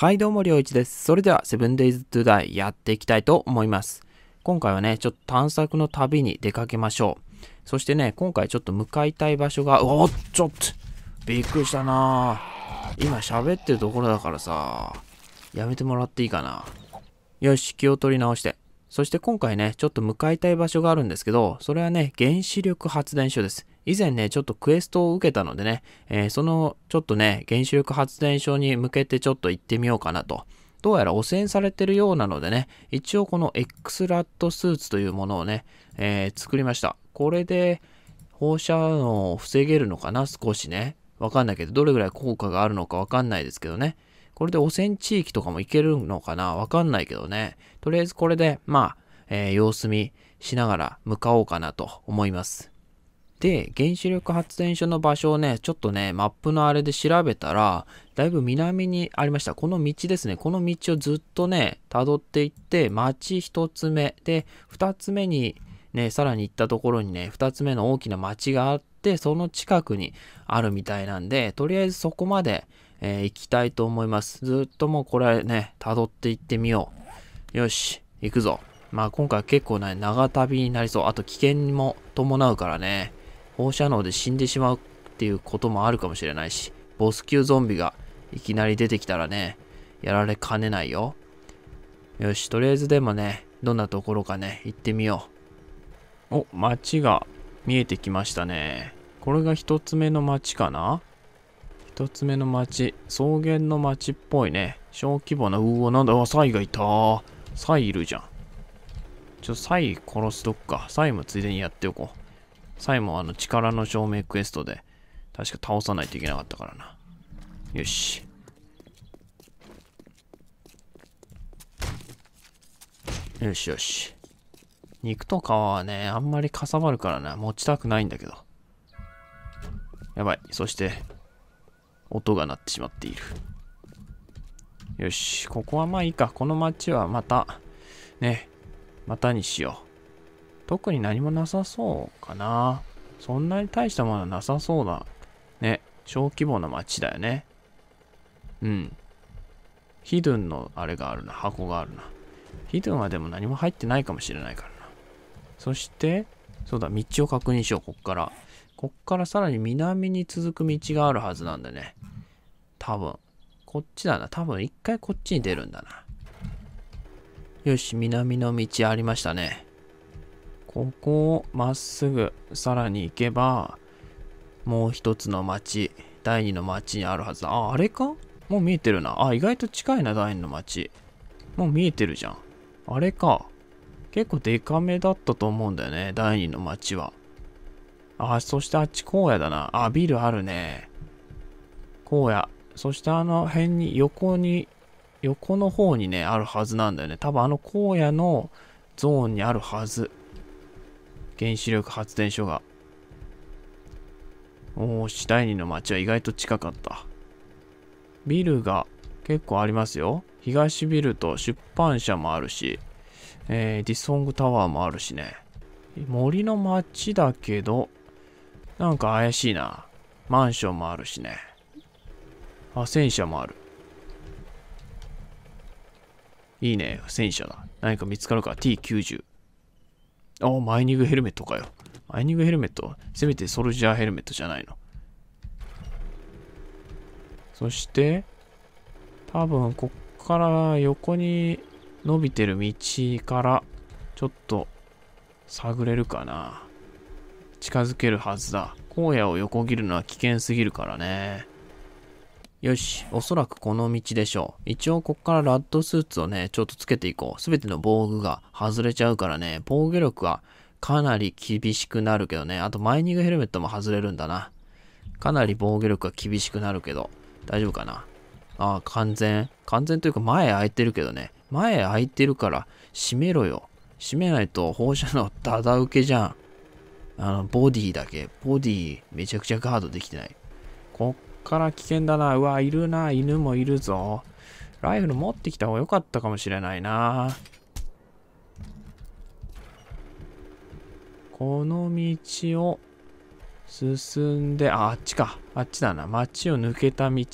はい、どうも、りょういちです。それでは、セブンデイズトゥダイやっていきたいと思います。今回はね、ちょっと探索の旅に出かけましょう。そしてね、今回ちょっと向かいたい場所が、おっ、ちょっと、びっくりしたな今喋ってるところだからさ、やめてもらっていいかな。よし、気を取り直して。そして今回ね、ちょっと向かいたい場所があるんですけど、それはね、原子力発電所です。以前ね、ちょっとクエストを受けたのでね、えー、そのちょっとね、原子力発電所に向けてちょっと行ってみようかなと。どうやら汚染されてるようなのでね、一応この X ラットスーツというものをね、えー、作りました。これで放射能を防げるのかな少しね。わかんないけど、どれぐらい効果があるのかわかんないですけどね。これで汚染地域とかも行けるのかなわかんないけどね。とりあえずこれで、まあ、えー、様子見しながら向かおうかなと思います。で、原子力発電所の場所をね、ちょっとね、マップのあれで調べたら、だいぶ南にありました。この道ですね。この道をずっとね、辿っていって、町一つ目。で、二つ目に、ね、さらに行ったところにね、二つ目の大きな町があって、その近くにあるみたいなんで、とりあえずそこまで、えー、行きたいと思います。ずっともうこれね、辿っていってみよう。よし、行くぞ。まあ今回結構ね、長旅になりそう。あと危険も伴うからね。放射能で死んでしまうっていうこともあるかもしれないし、ボス級ゾンビがいきなり出てきたらね、やられかねないよ。よし、とりあえずでもね、どんなところかね、行ってみよう。お、街が見えてきましたね。これが一つ目の街かな一つ目の街、草原の街っぽいね。小規模な、うわ、なんだ、あ、サイがいた。サイいるじゃん。ちょ、サイ殺しとくか。サイもついでにやっておこう。サイもあの力の証明クエストで確か倒さないといけなかったからな。よし。よしよし。肉と皮はね、あんまりかさばるからな、持ちたくないんだけど。やばい。そして、音が鳴ってしまっている。よし。ここはまあいいか。この町はまた、ね、またにしよう。特に何もなさそうかな。そんなに大したものはなさそうだ。ね、小規模な街だよね。うん。ヒドゥンのあれがあるな、箱があるな。ヒドゥンはでも何も入ってないかもしれないからな。そして、そうだ、道を確認しよう、こっから。こっからさらに南に続く道があるはずなんだね。多分。こっちだな。多分一回こっちに出るんだな。よし、南の道ありましたね。ここをまっすぐさらに行けば、もう一つの町、第二の町にあるはずだ。あ、あれかもう見えてるな。あ、意外と近いな、第二の町。もう見えてるじゃん。あれか。結構デカめだったと思うんだよね、第二の町は。あ、そしてあっち荒野だな。あ、ビルあるね。荒野。そしてあの辺に、横に、横の方にね、あるはずなんだよね。多分あの荒野のゾーンにあるはず。原子力発電所が。おー、第二の町は意外と近かった。ビルが結構ありますよ。東ビルと出版社もあるし、えー、ディソングタワーもあるしね。森の町だけど、なんか怪しいな。マンションもあるしね。あ、戦車もある。いいね、戦車だ。何か見つかるか ?T90。ああ、マイニングヘルメットかよ。マイニングヘルメットせめてソルジャーヘルメットじゃないの。そして、多分こっから横に伸びてる道からちょっと探れるかな。近づけるはずだ。荒野を横切るのは危険すぎるからね。よし、おそらくこの道でしょう。一応こっからラッドスーツをね、ちょっとつけていこう。すべての防具が外れちゃうからね、防御力はかなり厳しくなるけどね。あとマイニングヘルメットも外れるんだな。かなり防御力は厳しくなるけど、大丈夫かな。ああ、完全。完全というか前開いてるけどね。前開いてるから閉めろよ。閉めないと放射能ダダ受けじゃん。あの、ボディだけ。ボディめちゃくちゃガードできてない。こっから危険だな。うわ、いるな。犬もいるぞ。ライフル持ってきた方が良かったかもしれないな。この道を進んで、あ、あっちか。あっちだな。街を抜けた道。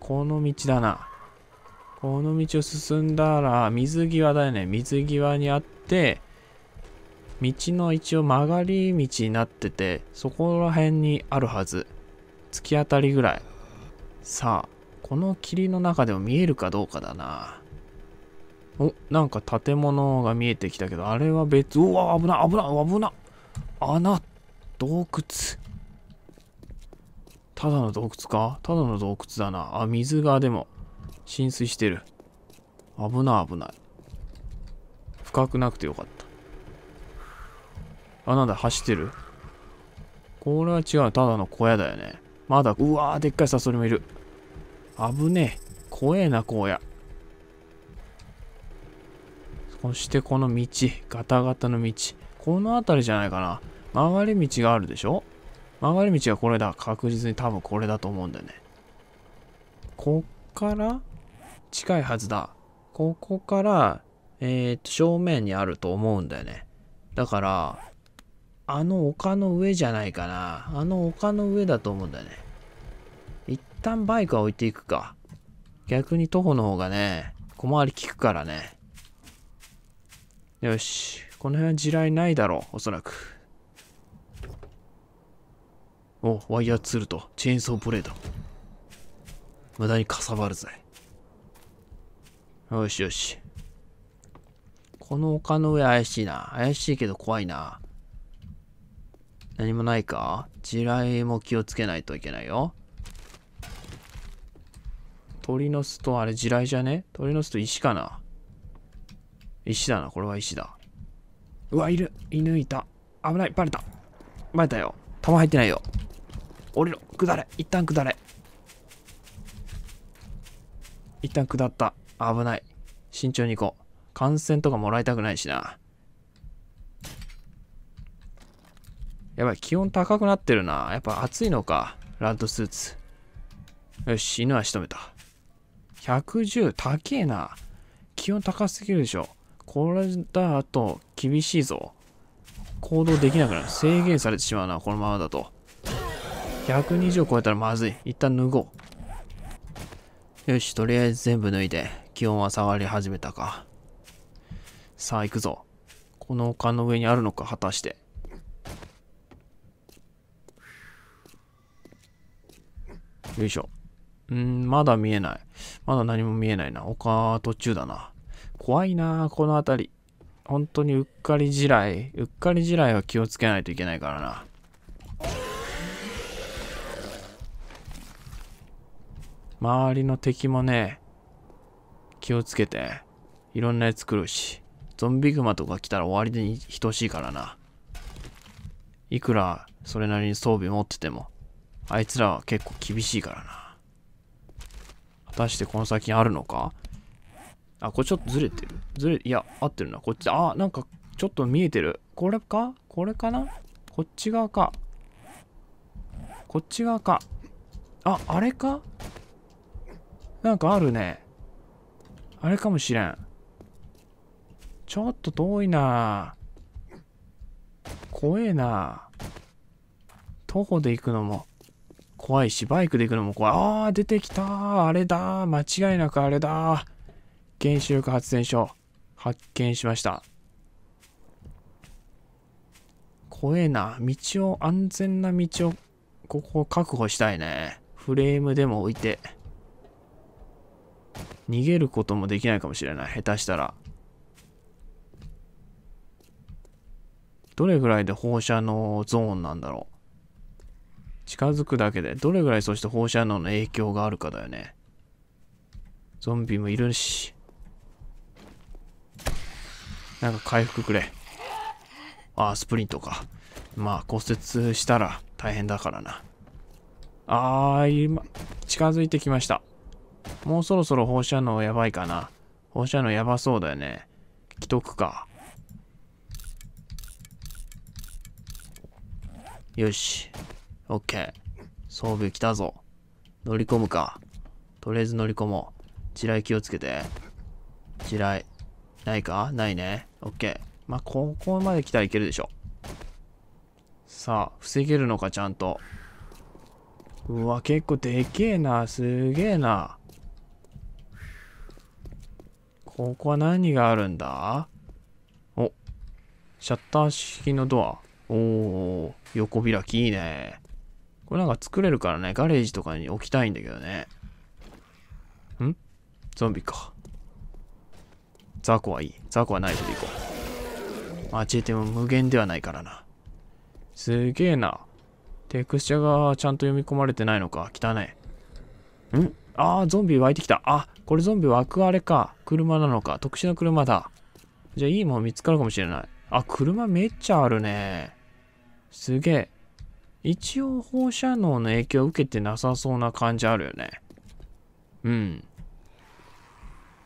この道だな。この道を進んだら、水際だよね。水際にあって、道の一応曲がり道になってて、そこら辺にあるはず。突き当たりぐらい。さあ、この霧の中でも見えるかどうかだな。お、なんか建物が見えてきたけど、あれは別、うわ、危な、危な、危な。穴、洞窟。ただの洞窟かただの洞窟だな。あ、水がでも浸水してる。危ない危ない。深くなくてよかった。あ、なんだ、走ってるこれは違う。ただの小屋だよね。まだ、うわー、でっかいサソリもいる。あぶねえ。怖えな、荒野。そしてこの道、ガタガタの道。この辺りじゃないかな。曲がり道があるでしょ曲がり道がこれだ。確実に多分これだと思うんだよね。こっから近いはずだ。ここから、えー、っと、正面にあると思うんだよね。だから、あの丘の上じゃないかな。あの丘の上だと思うんだよね。一旦バイクは置いていくか。逆に徒歩の方がね、小回り効くからね。よし。この辺は地雷ないだろう、おそらく。お、ワイヤーツールとチェーンソーブレード。無駄にかさばるぜ。よしよし。この丘の上怪しいな。怪しいけど怖いな。何もないか地雷も気をつけないといけないよ。鳥の巣とあれ地雷じゃね鳥の巣と石かな石だな。これは石だ。うわ、いる。犬いた。危ない。バレた。バレたよ。弾入ってないよ。降りろ。下れ。一旦下れ。一旦下った。危ない。慎重に行こう。感染とかもらいたくないしな。やばい、気温高くなってるな。やっぱ暑いのか。ラッドスーツ。よし、犬は仕留めた。110、高えな。気温高すぎるでしょ。これだと厳しいぞ。行動できなくなる。制限されてしまうな、このままだと。120を超えたらまずい。一旦脱ごう。よし、とりあえず全部脱いで、気温は下がり始めたか。さあ、行くぞ。この丘の上にあるのか、果たして。よいしょ。んまだ見えない。まだ何も見えないな。丘途中だな。怖いなこの辺り。本当にうっかり地雷。うっかり地雷は気をつけないといけないからな。周りの敵もね、気をつけて、いろんなやつ来るし、ゾンビグマとか来たら終わりに等しいからな。いくらそれなりに装備持ってても、あいつらは結構厳しいからな。果たしてこの先あるのかあ、これちょっとずれてる。ずれ、いや、合ってるな。こっち、あ、なんかちょっと見えてる。これかこれかなこっち側か。こっち側か。あ、あれかなんかあるね。あれかもしれん。ちょっと遠いな怖えな徒歩で行くのも怖いし、バイクで行くのも怖い。ああ、出てきたあれだ間違いなくあれだ原子力発電所、発見しました。怖えな。道を、安全な道を、ここ確保したいね。フレームでも置いて。逃げることもできないかもしれない。下手したら。どれぐらいで放射のゾーンなんだろう。近づくだけで、どれぐらいそして放射能の影響があるかだよね。ゾンビもいるし。なんか回復くれ。ああ、スプリントか。まあ、骨折したら大変だからな。ああ、今、近づいてきました。もうそろそろ放射能やばいかな。放射能やばそうだよね。危篤か。よし。オッケー。装備来たぞ。乗り込むか。とりあえず乗り込もう。地雷気をつけて。地雷。ないかないね。オッケー。まあ、ここまで来たらいけるでしょ。さあ、防げるのか、ちゃんと。うわ、結構でけえな。すげえな。ここは何があるんだお、シャッター式のドア。おー、横開きいいね。これなんか作れるからね、ガレージとかに置きたいんだけどね。んゾンビか。ザコはいい。ザコはナイフでいこう。あ、ちても無限ではないからな。すげえな。テクスチャがちゃんと読み込まれてないのか。汚い。んああ、ゾンビ湧いてきた。あ、これゾンビ湧くあれか。車なのか。特殊な車だ。じゃあいいもん見つかるかもしれない。あ、車めっちゃあるね。すげえ。一応放射能の影響を受けてなさそうな感じあるよね。うん。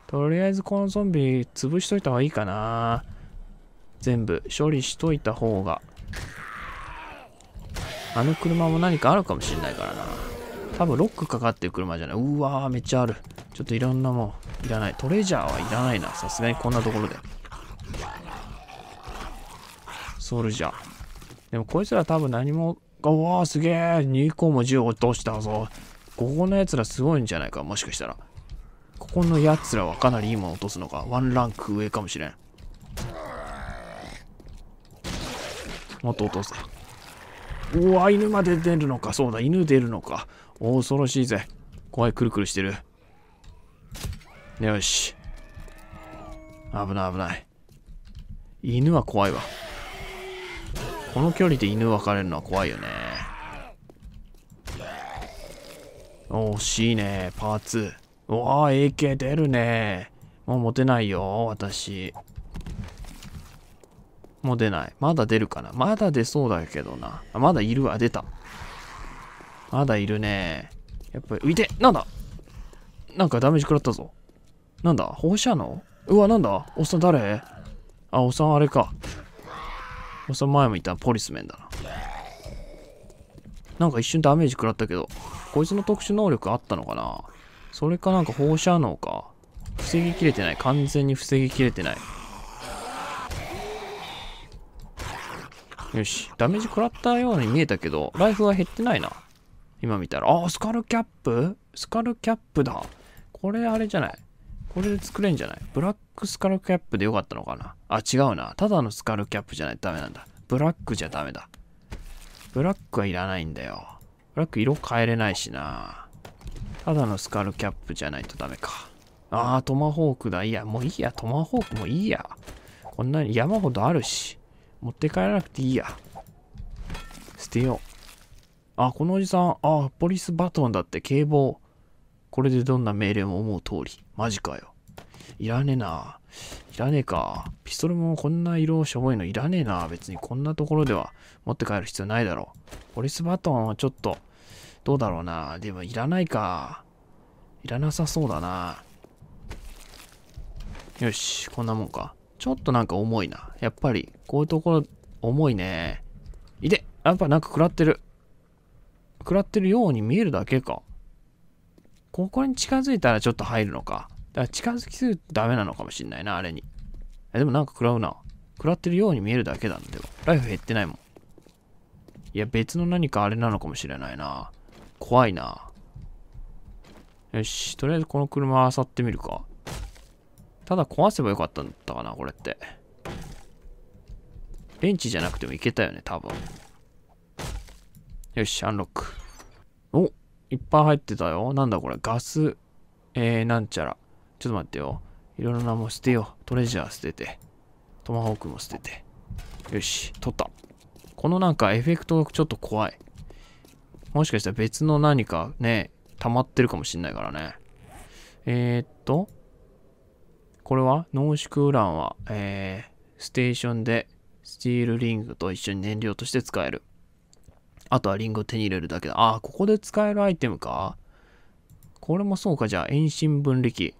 とりあえずこのゾンビ潰しといた方がいいかな。全部処理しといた方が。あの車も何かあるかもしれないからな。多分ロックかかってる車じゃない。うわー、めっちゃある。ちょっといろんなもん、いらない。トレジャーはいらないな。さすがにこんなところで。ソルジャー。でもこいつら多分何もうわーすげえ !2 個も銃落としたぞ。ここの奴らすごいんじゃないか、もしかしたら。ここのやつらはかなりいいもの落とすのか。ワンランク上かもしれん。もっと落とす。うわ、犬まで出るのか。そうだ、犬出るのか。恐ろしいぜ。怖い、くるくるしてる。よし。危ない、危ない。犬は怖いわ。この距離で犬分かれるのは怖いよねお惜しいねパーツうわー AK 出るねもう持てないよ私もう出ないまだ出るかなまだ出そうだけどなあまだいるわ出たまだいるねやっぱり浮いてなんだなんかダメージ食らったぞなんだ放射能うわなんだおっさん誰あおっさんあれかその前もいたポリスメンだな。なんか一瞬ダメージ食らったけど、こいつの特殊能力あったのかなそれかなんか放射能か。防ぎきれてない。完全に防ぎきれてない。よし。ダメージ食らったように見えたけど、ライフは減ってないな。今見たら。あ、スカルキャップスカルキャップだ。これあれじゃない。これで作れんじゃないブラックスカルキャップでよかったのかなあ、違うな。ただのスカルキャップじゃないとダメなんだ。ブラックじゃダメだ。ブラックはいらないんだよ。ブラック色変えれないしな。ただのスカルキャップじゃないとダメか。あー、トマホークだ。いや、もういいや。トマホークもいいや。こんなに山ほどあるし。持って帰らなくていいや。捨てよう。あ、このおじさん。あ、ポリスバトンだって警棒。これでどんな命令も思う通り。マジかよ。いらねえな。いらねえか。ピストルもこんな色しょぼいのいらねえな。別にこんなところでは持って帰る必要ないだろう。ポリスバトンはちょっと、どうだろうな。でもいらないか。いらなさそうだな。よし、こんなもんか。ちょっとなんか重いな。やっぱり、こういうところ、重いね。いでやっぱなんか食らってる。食らってるように見えるだけか。ここに近づいたらちょっと入るのか。だから近づきすぎるとダメなのかもしんないな、あれに。え、でもなんか食らうな。食らってるように見えるだけなんでも。ライフ減ってないもん。いや、別の何かあれなのかもしれないな。怖いな。よし、とりあえずこの車漁ってみるか。ただ壊せばよかったんだったかな、これって。ベンチじゃなくてもいけたよね、多分。よし、アンロック。いっぱい入ってたよ。なんだこれ、ガス、えー、なんちゃら。ちょっと待ってよ。いろいろなもん捨てよう。トレジャー捨てて。トマホークも捨てて。よし、取った。このなんかエフェクトがちょっと怖い。もしかしたら別の何かね、溜まってるかもしんないからね。えー、っと、これは濃縮ウランは、えー、ステーションでスチールリングと一緒に燃料として使える。あとはリンゴを手に入れるだけだ。ああ、ここで使えるアイテムか。これもそうか。じゃあ、遠心分離機。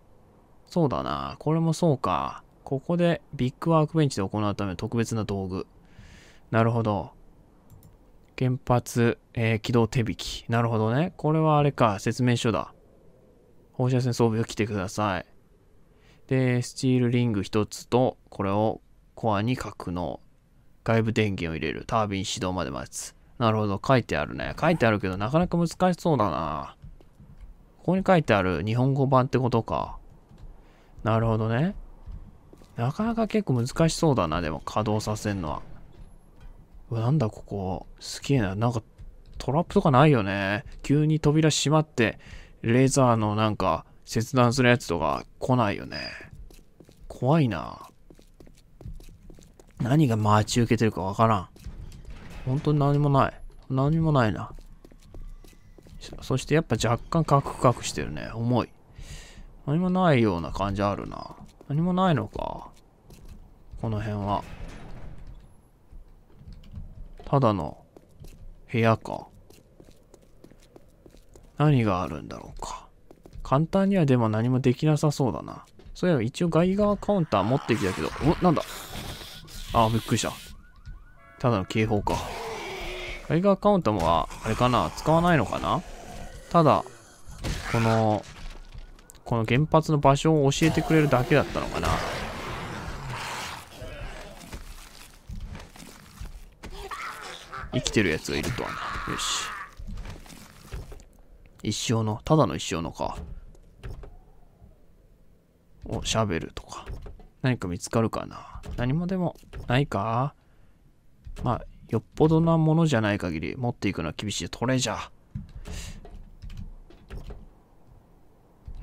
そうだな。これもそうか。ここでビッグワークベンチで行うための特別な道具。なるほど。原発、えー、起動手引き。なるほどね。これはあれか。説明書だ。放射線装備を着てください。で、スチールリング1つと、これをコアに格納。外部電源を入れる。タービン始動まで待つ。なるほど。書いてあるね。書いてあるけど、なかなか難しそうだな。ここに書いてある日本語版ってことか。なるほどね。なかなか結構難しそうだな、でも稼働させんのは。うわ、なんだここ。すげえな。なんかトラップとかないよね。急に扉閉まって、レーザーのなんか切断するやつとか来ないよね。怖いな。何が待ち受けてるかわからん。本当に何もない。何もないな。そしてやっぱ若干カクカクしてるね。重い。何もないような感じあるな。何もないのか。この辺は。ただの部屋か。何があるんだろうか。簡単にはでも何もできなさそうだな。そういえば一応ガイガーカウンター持ってきたけど、お、なんだああ、びっくりした。ただの警報か。ライガーカウントもあれかな使わないのかなただ、この、この原発の場所を教えてくれるだけだったのかな生きてるやつがいるとはな。よし。一生の、ただの一生のか。お、シャベルとか。何か見つかるかな何もでもないかまあ、よっぽどなものじゃない限り持っていくのは厳しい。トレジャー。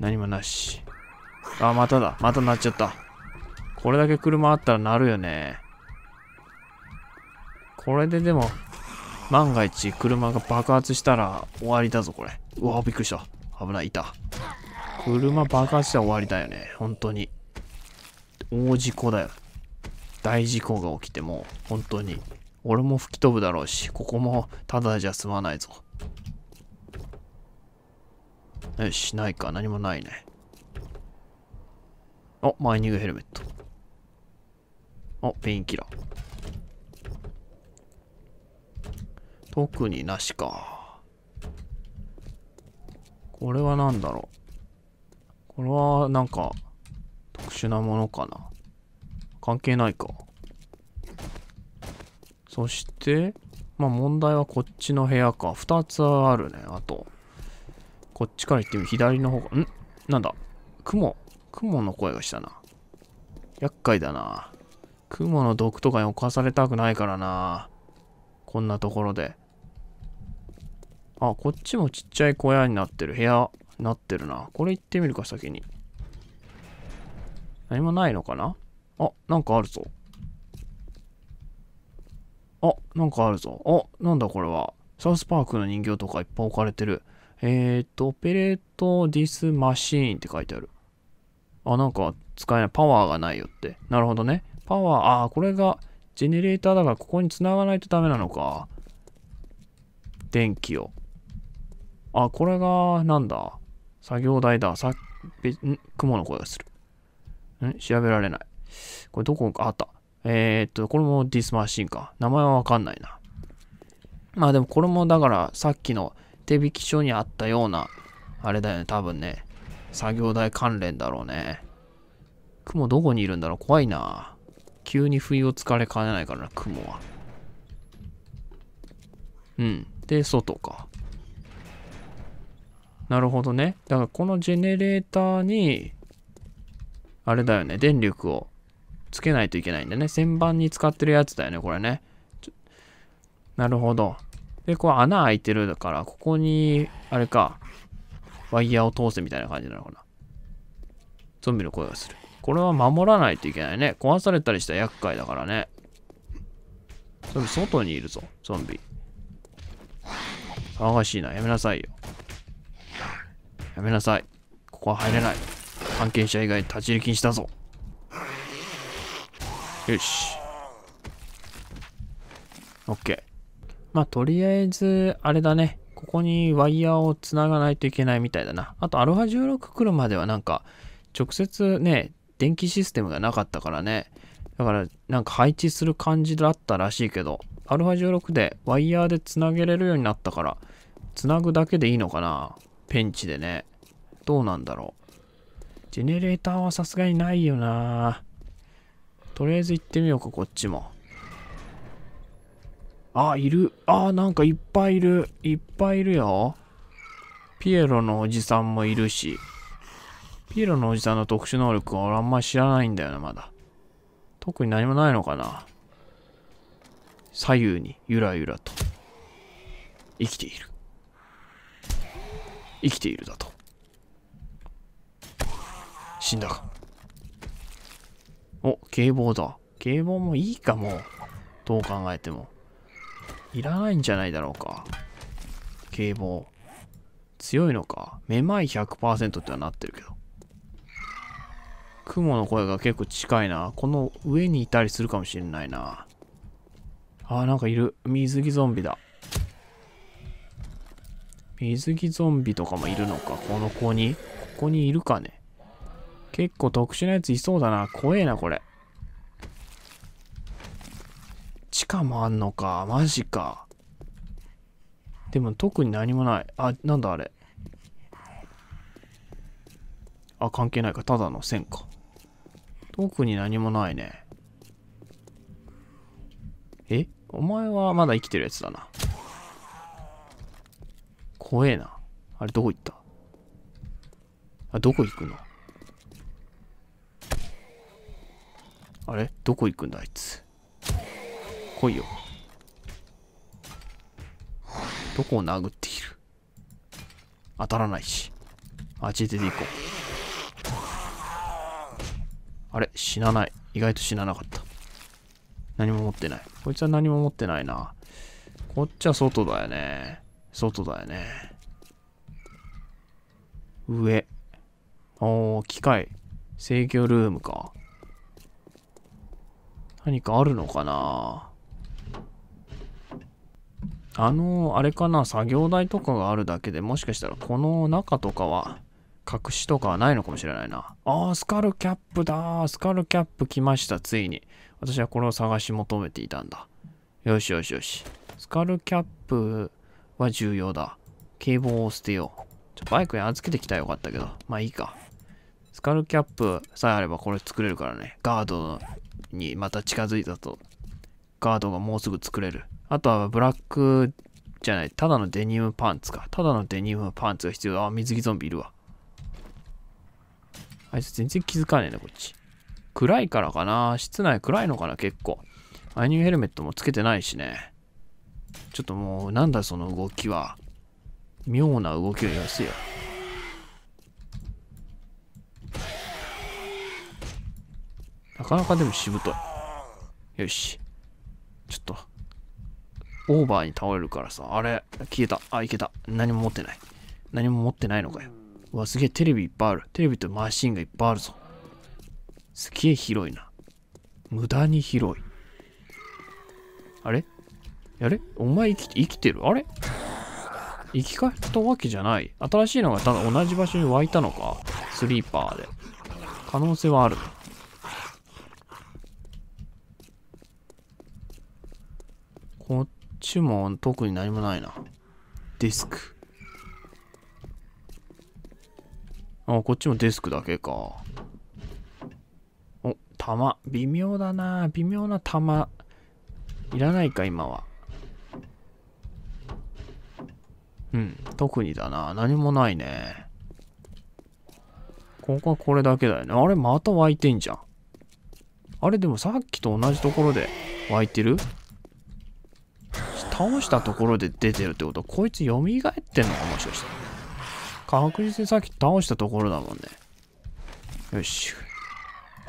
何もなし。あ、まただ。また鳴っちゃった。これだけ車あったら鳴るよね。これででも、万が一車が爆発したら終わりだぞ、これ。うわ、びっくりした。危ない、いた。車爆発したら終わりだよね。本当に。大事故だよ。大事故が起きても、本当に俺も吹き飛ぶだろうし、ここもただじゃ済まないぞ。よし、ないか。何もないね。お、マイニングヘルメット。お、ペインキラー。特になしか。これは何だろう。これはなんか特殊なものかな。関係ないか。そして、まあ問題はこっちの部屋か。2つあるね、あと。こっちから行ってみ、る。左の方が、んなんだ雲。雲の声がしたな。厄介だな。雲の毒とかに侵されたくないからな。こんなところで。あ、こっちもちっちゃい小屋になってる。部屋、になってるな。これ行ってみるか、先に。何もないのかなあ、なんかあるぞ。あ、なんかあるぞ。あ、なんだこれは。サウスパークの人形とかいっぱい置かれてる。えー、っと、オペレートディスマシーンって書いてある。あ、なんか使えない。パワーがないよって。なるほどね。パワー、あー、これがジェネレーターだからここに繋がないとダメなのか。電気を。あ、これが、なんだ。作業台だ。さ、べ、ん雲の声がする。ん調べられない。これどこかあった。えー、っと、これもディスマシンか。名前はわかんないな。まあでもこれもだからさっきの手引き書にあったような、あれだよね、多分ね。作業台関連だろうね。雲どこにいるんだろう怖いな。急に不意をつかれかねないからな、雲は。うん。で、外か。なるほどね。だからこのジェネレーターに、あれだよね、電力をつけないといけないんでね。旋盤に使ってるやつだよね、これね。なるほど。で、こう穴開いてるから、ここに、あれか、ワイヤーを通せみたいな感じなのかな。ゾンビの声がする。これは守らないといけないね。壊されたりしたら厄介だからね。ゾンビ、外にいるぞ、ゾンビ。騒がしいな。やめなさいよ。やめなさい。ここは入れない。関係者以外立ち入り禁止だぞ。よし。OK。まあ、とりあえず、あれだね。ここにワイヤーをつながないといけないみたいだな。あと、アロハ16来るまではなんか、直接ね、電気システムがなかったからね。だから、なんか配置する感じだったらしいけど、アルファ16でワイヤーでつなげれるようになったから、つなぐだけでいいのかなペンチでね。どうなんだろう。ジェネレーターはさすがにないよなとりあえず行ってみようか、こっちも。あ、いる。あ、なんかいっぱいいる。いっぱいいるよ。ピエロのおじさんもいるし。ピエロのおじさんの特殊能力は俺あんまり知らないんだよな、まだ。特に何もないのかな。左右にゆらゆらと。生きている。生きているだと。死んだか。お、警棒だ。警棒もいいかも。どう考えても。いらないんじゃないだろうか。警棒。強いのか。めまい100%ってはなってるけど。雲の声が結構近いな。この上にいたりするかもしれないな。あなんかいる。水着ゾンビだ。水着ゾンビとかもいるのか。この子に。ここにいるかね。結構特殊なやついそうだな。怖えな、これ。地下もあんのか。マジか。でも特に何もない。あ、なんだあれ。あ、関係ないか。ただの線か。特に何もないね。えお前はまだ生きてるやつだな。怖えな。あれ、どこ行ったあ、どこ行くのあれどこ行くんだあいつ来いよどこを殴っている当たらないしあっちへ出ていこうあれ死なない意外と死ななかった何も持ってないこいつは何も持ってないなこっちは外だよね外だよね上おお機械制御ルームか何かあるのかなあの、あれかな、作業台とかがあるだけでもしかしたらこの中とかは隠しとかはないのかもしれないな。あー、スカルキャップだスカルキャップ来ました、ついに。私はこれを探し求めていたんだ。よしよしよし。スカルキャップは重要だ。警棒を捨てよう。ちょ、バイクに預けてきたらよかったけど。まあいいか。スカルキャップさえあればこれ作れるからね。ガードのにまた近づいたと、ガードがもうすぐ作れる。あとはブラックじゃない、ただのデニムパンツか。ただのデニムパンツが必要だ。あ、水着ゾンビいるわ。あいつ全然気づかねえな、こっち。暗いからかな。室内暗いのかな、結構。アイニューヘルメットもつけてないしね。ちょっともう、なんだその動きは。妙な動きをやすよ。なかなかでもしぶとい。よし。ちょっと。オーバーに倒れるからさ。あれ消えた。あ、いけた。何も持ってない。何も持ってないのかよ。うわ、すげえテレビいっぱいある。テレビとマシンがいっぱいあるぞ。すげえ広いな。無駄に広い。あれあれお前生き生きてるあれ生き返ったわけじゃない。新しいのがただ同じ場所に湧いたのか。スリーパーで。可能性はある。ちも特に何もないな。デスク。あ、こっちもデスクだけか。お、玉。微妙だな。微妙な玉。いらないか、今は。うん、特にだな。何もないね。ここはこれだけだよね。あれ、また湧いてんじゃん。あれ、でもさっきと同じところで湧いてる倒したところで出てるってことは、こいつ蘇ってんのかもしかして。確実にさっき倒したところだもんね。よし。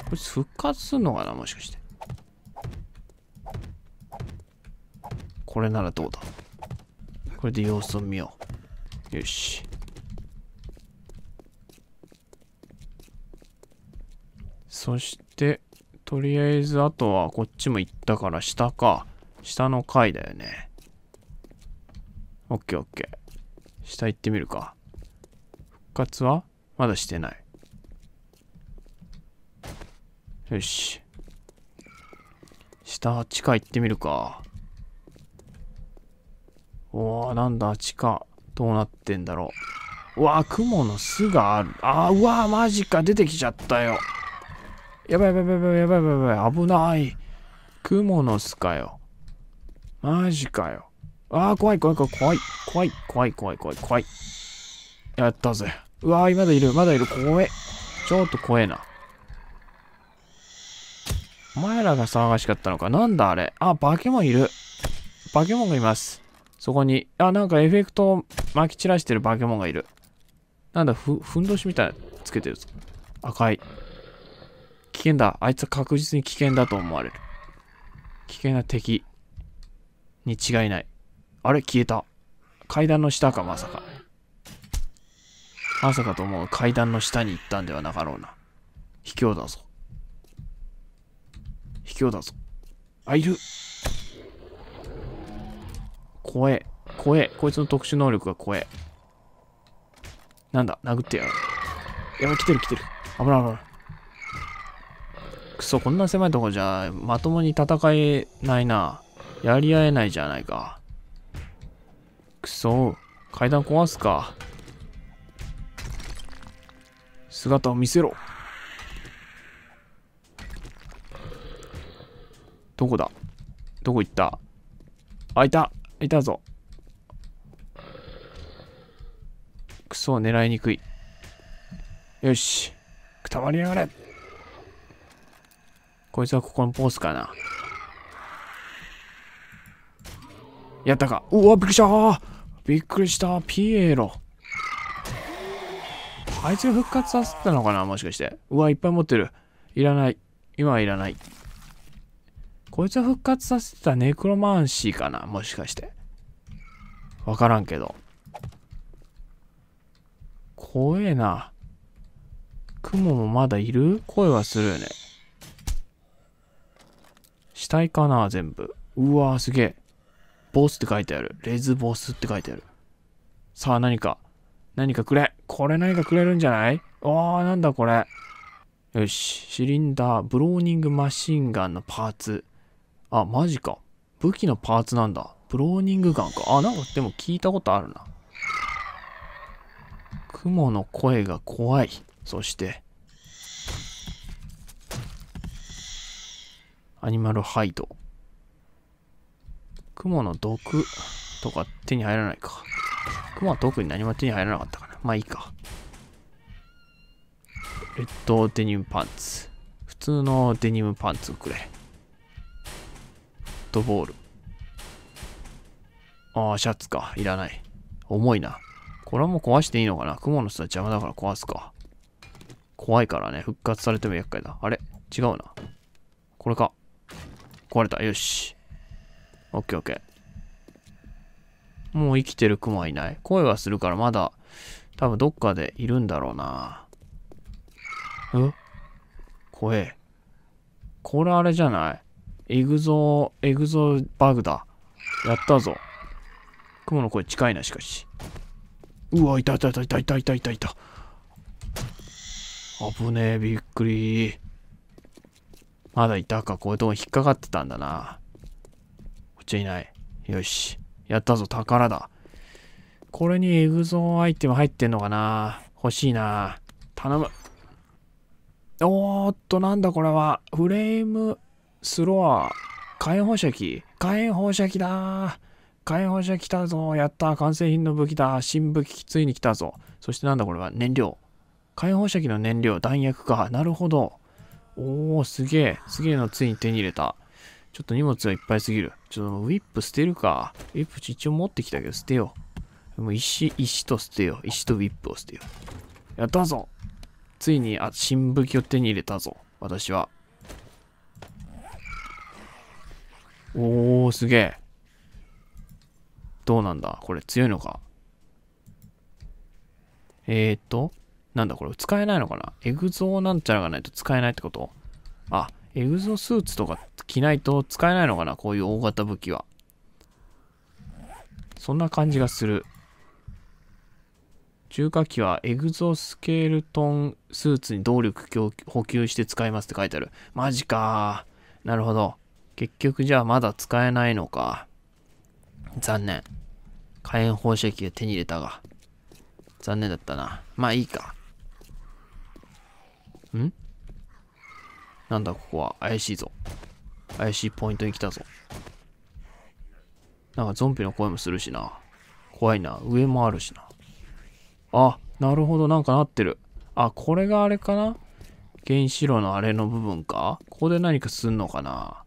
こいつ復活すんのかなもしかして。これならどうだこれで様子を見よう。よし。そして、とりあえず、あとはこっちも行ったから、下か。下の階だよね。オッケーオッケー。下行ってみるか。復活はまだしてない。よし。下、地下行ってみるか。おー、なんだ、地下。どうなってんだろう。うわー、雲の巣がある。あー、うわー、マジか。出てきちゃったよ。やばいやばいやばいやばいやばい。危ない。雲の巣かよ。マジかよ。ああ、怖い怖い怖い怖い怖い怖い怖い怖い怖い。やったぜ。うわあ、まだいる、まだいる、怖え。ちょっと怖えな。お前らが騒がしかったのか。なんだあれ。あ、化け物いる。化け物がいます。そこに。あ、なんかエフェクトを撒き散らしてる化け物がいる。なんだ、ふ、ふんどしみたいなつけてるぞ。赤い。危険だ。あいつは確実に危険だと思われる。危険な敵に違いない。あれ消えた。階段の下か、まさか。まさかと思う階段の下に行ったんではなかろうな。卑怯だぞ。卑怯だぞ。あ、いる。怖え。怖え。こいつの特殊能力が怖え。なんだ、殴ってやる。やばい、来てる来てる。危ない危ない。くそ、こんな狭いとこじゃ、まともに戦えないな。やり合えないじゃないか。くそ階段壊すか姿を見せろどこだどこ行ったあいたいたぞクソ狙いにくいよしくたばりやがれこいつはここのポーズかなやったかうわびっくりしたびっくりした、ピエロ。あいつ復活させたのかなもしかして。うわ、いっぱい持ってる。いらない。今はいらない。こいつは復活させてたネクロマンシーかなもしかして。わからんけど。怖えな。雲もまだいる声はするよね。死体かな全部。うわーすげえ。ボスって書いてある。レズボスって書いてある。さあ、何か。何かくれ。これ何かくれるんじゃないあー、なんだこれ。よし。シリンダー、ブローニングマシンガンのパーツ。あ、マジか。武器のパーツなんだ。ブローニングガンか。あ、なんかでも聞いたことあるな。雲の声が怖い。そして、アニマルハイド。雲の毒とか手に入らないか。雲は特に何も手に入らなかったかな。まあいいか。レッドデニムパンツ。普通のデニムパンツをくれ。ドボール。ああ、シャツか。いらない。重いな。これはもう壊していいのかな雲の巣は邪魔だから壊すか。怖いからね。復活されても厄介だ。あれ違うな。これか。壊れた。よし。オッケーオッケー。もう生きてるクマはいない。声はするからまだ、多分どっかでいるんだろうな。え怖え。これあれじゃないエグゾー、エグゾーバグだ。やったぞ。雲の声近いな、しかし。うわ、いたいたいたいたいたいたいたいた。危ねえ、びっくり。まだいたか、こういうとこ引っかかってたんだな。っちゃいない。よし。やったぞ、宝だ。これにエグゾンアイテム入ってんのかな欲しいな。頼む。おーっと、なんだこれは。フレームスロア。火炎放射器。火炎放射器だ火炎放射器来たぞ。やった。完成品の武器だ。新武器、ついに来たぞ。そしてなんだこれは。燃料。火炎放射器の燃料。弾薬か。なるほど。おー、すげえ。すげえのついに手に入れた。ちょっと荷物がいっぱいすぎる。ちょっとウィップ捨てるか。ウィップ一応持ってきたけど捨てよう。もう石、石と捨てよう。石とウィップを捨てよう。やったぞついに、あ、新武器を手に入れたぞ。私は。おー、すげえ。どうなんだこれ強いのかえー、っと、なんだこれ使えないのかなエグゾーなんちゃらがないと使えないってことあ、エグゾスーツとか着ないと使えないのかなこういう大型武器は。そんな感じがする。中華器はエグゾスケルトンスーツに動力補給して使いますって書いてある。マジかなるほど。結局じゃあまだ使えないのか。残念。火炎放射器が手に入れたが。残念だったな。まあいいか。んなんだここは怪しいぞ怪しいポイントに来たぞなんかゾンビの声もするしな怖いな上もあるしなあなるほどなんかなってるあこれがあれかな原子炉のあれの部分かここで何かすんのかな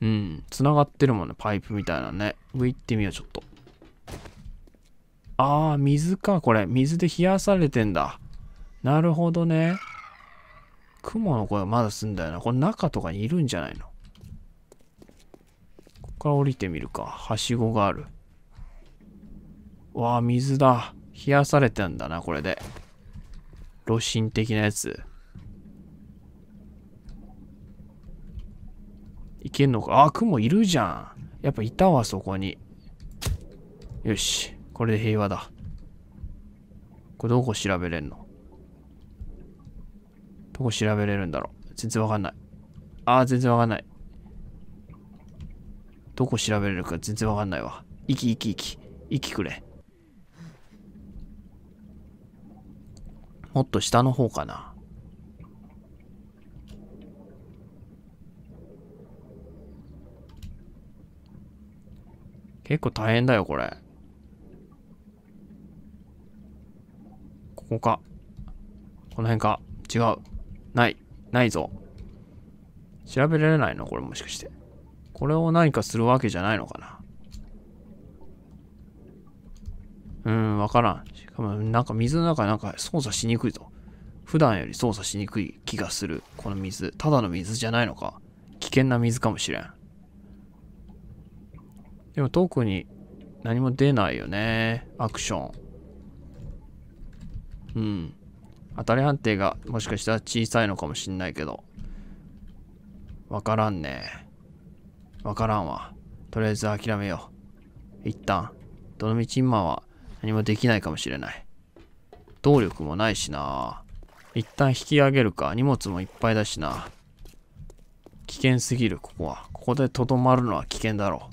うん、繋がってるもんね、パイプみたいなね。上行ってみよう、ちょっと。あー、水か、これ。水で冷やされてんだ。なるほどね。雲の声まだすんだよな。これ中とかにいるんじゃないのここから降りてみるか。はしごがある。わあ、水だ。冷やされてんだな、これで。露心的なやつ。いけんのか。あ、雲いるじゃん。やっぱいたわ、そこに。よし。これで平和だ。これどこ調べれんのどこ調べれるんだろう全然わかんない。ああ、全然わかんない。どこ調べれるか全然わかんないわ。きき息き。息。きくれ。もっと下の方かな。結構大変だよ、これ。ここか。この辺か。違う。ない。ないぞ。調べられないのこれもしかして。これを何かするわけじゃないのかなうん、わからん。しかも、なんか水の中なんか操作しにくいぞ。普段より操作しにくい気がする。この水。ただの水じゃないのか。危険な水かもしれん。でも特に何も出ないよね。アクション。うん。当たり判定がもしかしたら小さいのかもしんないけど。わからんね。わからんわ。とりあえず諦めよう。一旦、どの道今は何もできないかもしれない。動力もないしな。一旦引き上げるか。荷物もいっぱいだしな。危険すぎる、ここは。ここでとどまるのは危険だろ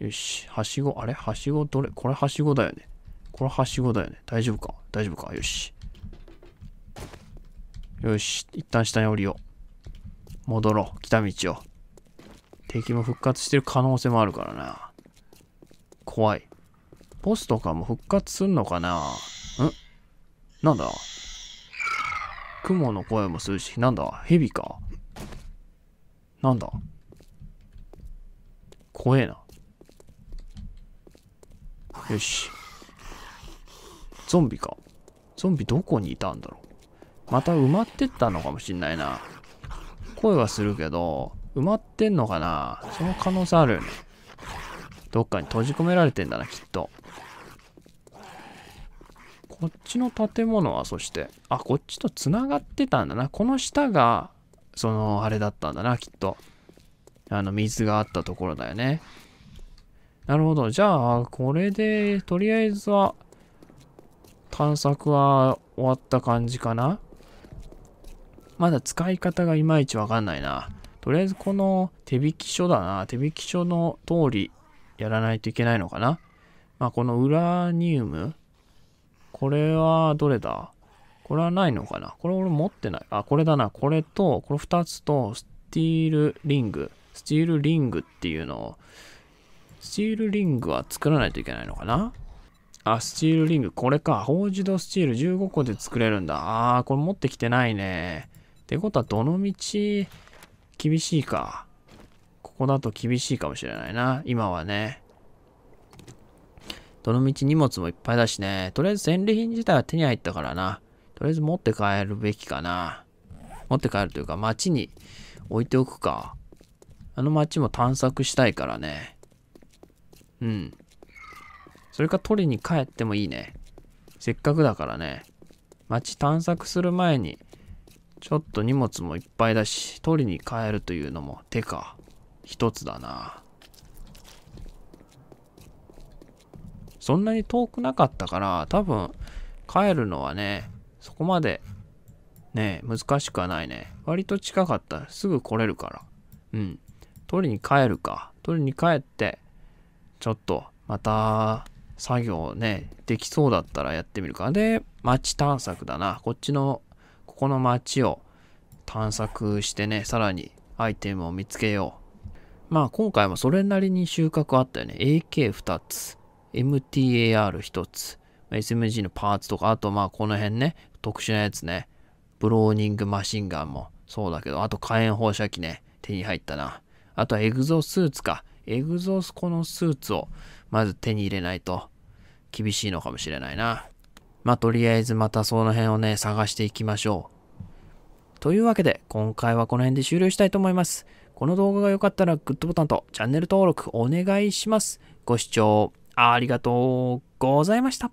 う。よし。はしご、あれはしごどれこれはしごだよね。これはしごだよね。大丈夫か大丈夫かよし。よし。一旦下に降りよう。戻ろう。来た道を。敵も復活してる可能性もあるからな。怖い。ボスとかも復活すんのかなんなんだ雲の声もするし、なんだ蛇かなんだ怖えな。よし。ゾンビか。ゾンビどこにいたんだろう。また埋まってったのかもしんないな。声はするけど、埋まってんのかなその可能性あるよね。どっかに閉じ込められてんだな、きっと。こっちの建物はそして、あ、こっちと繋がってたんだな。この下が、その、あれだったんだな、きっと。あの、水があったところだよね。なるほど。じゃあ、これで、とりあえずは、探索は終わった感じかなまだ使い方がいまいちわかんないな。とりあえずこの手引き書だな。手引き書の通りやらないといけないのかな。まあこのウラニウム。これはどれだこれはないのかなこれ俺持ってない。あ、これだな。これと、これ2つと、スティールリング。スチールリングっていうのを、スチールリングは作らないといけないのかなあ、スチールリング。これか。宝珠ドスチール15個で作れるんだ。あー、これ持ってきてないね。ってことは、どの道、厳しいか。ここだと厳しいかもしれないな。今はね。どの道荷物もいっぱいだしね。とりあえず戦利品自体は手に入ったからな。とりあえず持って帰るべきかな。持って帰るというか、町に置いておくか。あの町も探索したいからね。うん。それか取りに帰ってもいいね。せっかくだからね。街探索する前に、ちょっと荷物もいっぱいだし、取りに帰るというのも手か。一つだな。そんなに遠くなかったから、多分、帰るのはね、そこまで、ね、難しくはないね。割と近かった。すぐ来れるから。うん。取りに帰るか。取りに帰って、ちょっと、また、作業ね、できそうだったらやってみるか。で、街探索だな。こっちの、ここの街を探索してね、さらにアイテムを見つけよう。まあ今回もそれなりに収穫あったよね。AK2 つ、MTAR1 つ、SMG のパーツとか、あとまあこの辺ね、特殊なやつね。ブローニングマシンガンもそうだけど、あと火炎放射器ね、手に入ったな。あとはエグゾスーツか。エグゾスこのスーツをまず手に入れないと厳しいのかもしれないな。まあ、とりあえずまたその辺をね、探していきましょう。というわけで、今回はこの辺で終了したいと思います。この動画が良かったらグッドボタンとチャンネル登録お願いします。ご視聴ありがとうございました。